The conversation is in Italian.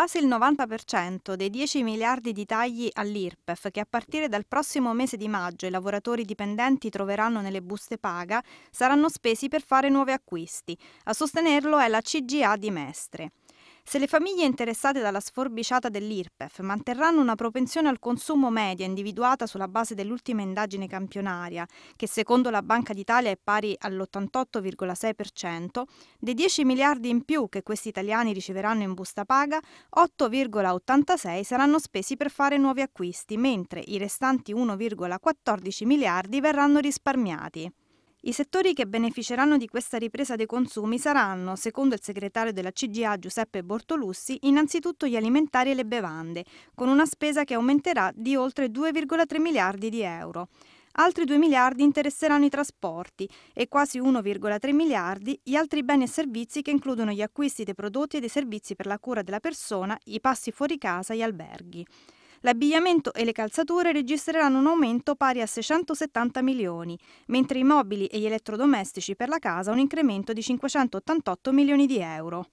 Quasi il 90% dei 10 miliardi di tagli all'IRPEF che a partire dal prossimo mese di maggio i lavoratori dipendenti troveranno nelle buste paga saranno spesi per fare nuovi acquisti. A sostenerlo è la CGA di Mestre. Se le famiglie interessate dalla sforbiciata dell'IRPEF manterranno una propensione al consumo media individuata sulla base dell'ultima indagine campionaria, che secondo la Banca d'Italia è pari all'88,6%, dei 10 miliardi in più che questi italiani riceveranno in busta paga, 8,86 saranno spesi per fare nuovi acquisti, mentre i restanti 1,14 miliardi verranno risparmiati. I settori che beneficeranno di questa ripresa dei consumi saranno, secondo il segretario della CGA Giuseppe Bortolussi, innanzitutto gli alimentari e le bevande, con una spesa che aumenterà di oltre 2,3 miliardi di euro. Altri 2 miliardi interesseranno i trasporti e quasi 1,3 miliardi gli altri beni e servizi che includono gli acquisti dei prodotti e dei servizi per la cura della persona, i passi fuori casa, e gli alberghi l'abbigliamento e le calzature registreranno un aumento pari a 670 milioni, mentre i mobili e gli elettrodomestici per la casa un incremento di 588 milioni di euro.